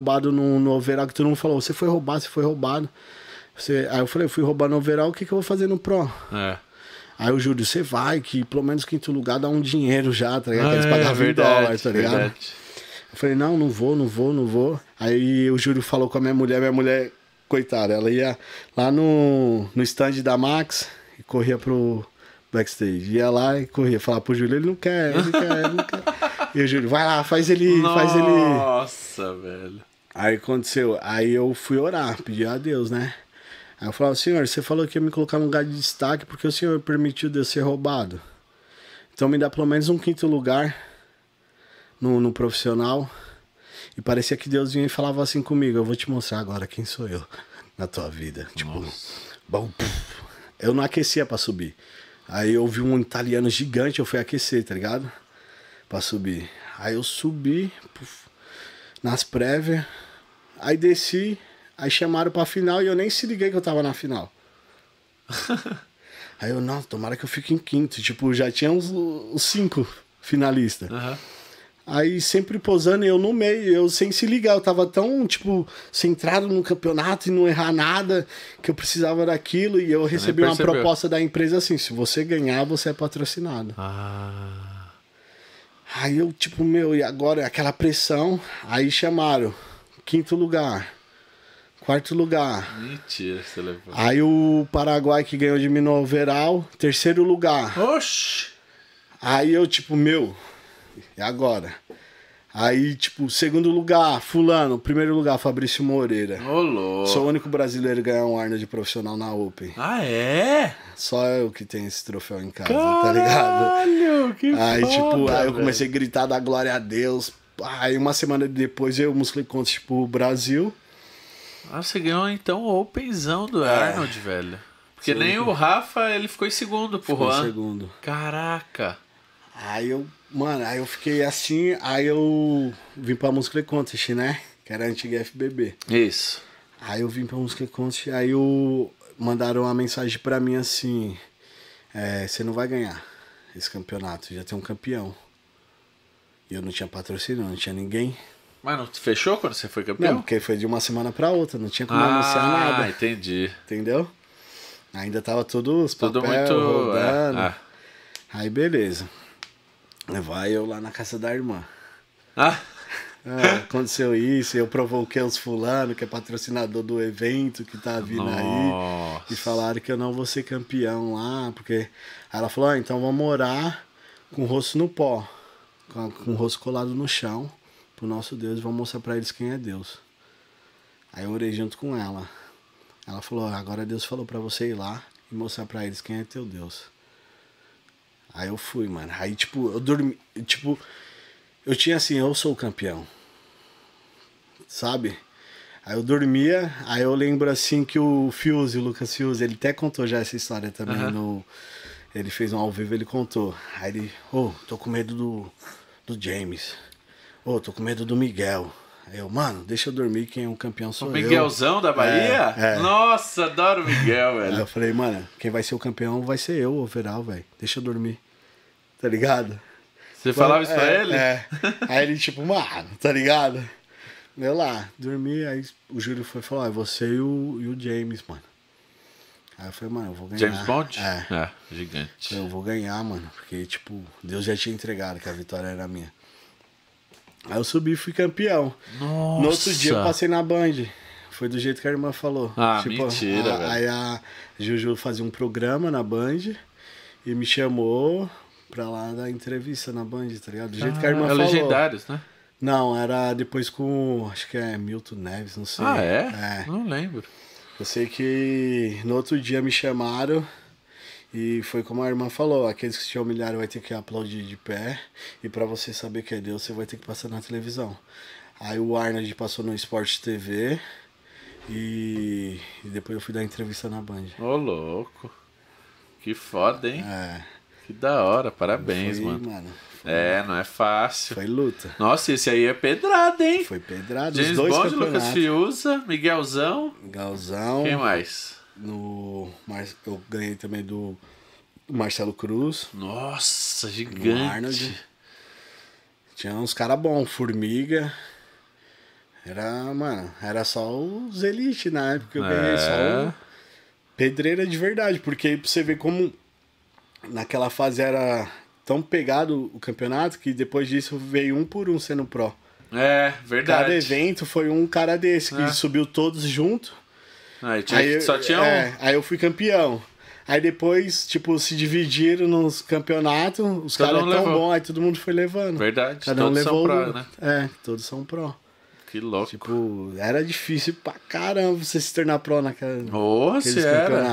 roubado no, no overall, que todo mundo falou, você foi roubado, você foi roubado. Você... Aí eu falei, eu fui roubar no overall, o que, que eu vou fazer no Pro? É. Aí o Júlio, você vai, que pelo menos quinto lugar dá um dinheiro já, tá ligado? Ah, eles pagavam é, tá ligado? Verdade. Eu falei, não, não vou, não vou, não vou. Aí o Júlio falou com a minha mulher, minha mulher, coitada, ela ia lá no, no stand da Max e corria pro backstage. Ia lá e corria, falava pro Júlio, ele não quer, ele não quer, ele não quer. E o Júlio, vai lá, faz ele, Nossa, faz ele. Nossa, velho. Aí aconteceu, aí eu fui orar, pedir a Deus, né? Aí eu falava, Senhor, você falou que ia me colocar num lugar de destaque porque o Senhor permitiu de eu ser roubado. Então me dá pelo menos um quinto lugar no, no profissional. E parecia que Deus vinha e falava assim comigo, eu vou te mostrar agora quem sou eu na tua vida. Tipo, Nossa. Tipo, bom, eu não aquecia para subir. Aí eu vi um italiano gigante, eu fui aquecer, tá ligado? Pra subir. Aí eu subi, puf, nas prévias. Aí desci, aí chamaram pra final e eu nem se liguei que eu tava na final. aí eu, não, tomara que eu fique em quinto. Tipo, já tinha uns, uns cinco finalistas. Uhum. Aí sempre posando eu no meio, eu sem se ligar, eu tava tão, tipo, centrado no campeonato e não errar nada, que eu precisava daquilo. E eu recebi uma proposta da empresa assim: se você ganhar, você é patrocinado. Ah. Aí eu, tipo, meu, e agora é aquela pressão. Aí chamaram. Quinto lugar. Quarto lugar. Mentira, você levou. Aí o Paraguai que ganhou de mim no overall, terceiro lugar. Oxi! Aí eu, tipo, meu, e agora? Aí, tipo, segundo lugar, fulano. Primeiro lugar, Fabrício Moreira. Olô. Sou o único brasileiro a ganhar um Arnold profissional na Open. Ah, é? Só eu que tenho esse troféu em casa, tá Caralho, tá ligado? que Aí, foda, tipo, aí eu comecei véio. a gritar da glória a Deus. Aí, uma semana depois, eu musclei contra, tipo, o Brasil. Ah, você ganhou, então, o Openzão do é. Arnold, velho. Porque Sim. nem o Rafa, ele ficou em segundo pro ficou em segundo. Caraca. Aí eu, mano, aí eu fiquei assim, aí eu vim pra Música Contest, né? Que era a antiga FBB. Isso. Aí eu vim pra Música Contest, aí eu, mandaram uma mensagem pra mim assim: é, Você é, não vai ganhar esse campeonato, já tem um campeão. E eu não tinha patrocínio, não tinha ninguém. Mas não fechou quando você foi campeão? Não, porque foi de uma semana pra outra, não tinha como ah, anunciar nada. Ah, entendi. Entendeu? Ainda tava tudo os papéis rodando. É, Aí beleza. Vai eu lá na casa da irmã. Ah? É, aconteceu isso, eu provoquei os fulano, que é patrocinador do evento, que tá vindo Nossa. aí. E falaram que eu não vou ser campeão lá, porque... Aí ela falou, ah, então vamos morar com o rosto no pó, com, com o rosto colado no chão, pro nosso Deus, vamos mostrar para eles quem é Deus. Aí eu orei junto com ela. Ela falou, agora Deus falou para você ir lá e mostrar para eles quem é teu Deus. Aí eu fui, mano. Aí, tipo, eu dormi. Tipo, eu tinha assim, eu sou o campeão. Sabe? Aí eu dormia, aí eu lembro assim que o Fuse, o Lucas Fuse, ele até contou já essa história também uhum. no. Ele fez um ao vivo, ele contou. Aí ele, ô, oh, tô com medo do, do James. Ô, oh, tô com medo do Miguel. Aí eu, mano, deixa eu dormir, quem é um campeão sou o eu. O Miguelzão da Bahia? É, é. Nossa, adoro o Miguel, velho. Aí eu falei, mano, quem vai ser o campeão vai ser eu, o overall, velho. Deixa eu dormir tá ligado? Você então, falava isso é, pra ele? É. Aí ele, tipo, mano, tá ligado? Eu lá, dormi, aí o Júlio foi falar, ah, é você e o, e o James, mano. Aí eu falei, mano, eu vou ganhar. James Bond? É. é gigante. Eu vou ganhar, mano. Porque, tipo, Deus já tinha entregado que a vitória era minha. Aí eu subi e fui campeão. Nossa. No outro dia eu passei na Band. Foi do jeito que a irmã falou. Ah, tipo, mentira, a, velho. Aí a Juju fazia um programa na Band e me chamou pra lá dar entrevista na Band, tá ligado? Do ah, jeito que a irmã é falou. Legendários, né? Não, era depois com. Acho que é Milton Neves, não sei. Ah, é? é. Não lembro. Eu sei que no outro dia me chamaram e foi como a irmã falou: aqueles que te humilharam vai ter que aplaudir de pé. E para você saber que é Deus, você vai ter que passar na televisão. Aí o Arnold passou no Esporte TV e, e depois eu fui dar entrevista na Band. Ô, louco! Que foda, hein? É. Que da hora, parabéns, foi, mano. mano é, não é fácil. Foi luta. Nossa, esse aí é pedrada, hein? Foi pedrada. James dois Bond, Lucas Fiuza, Miguelzão. Miguelzão. Quem mais? No, mas eu ganhei também do Marcelo Cruz. Nossa, gigante. Arnold. Tinha uns caras bons, Formiga. Era, mano, era só os elite na época. Eu ganhei é. só pedreira de verdade, porque aí pra você ver como naquela fase era tão pegado o campeonato que depois disso veio um por um sendo pró. É, verdade. Cada evento foi um cara desse que é. subiu todos junto. Aí, ah, tinha, aí, só tinha é, um. É, aí eu fui campeão. Aí depois, tipo, se dividiram nos campeonatos, os caras é tão bons, aí todo mundo foi levando. Verdade, Cada todos um levou são pró, né? É, todos são pró. Que louco. Tipo, era difícil pra caramba você se tornar pró naquele campeonato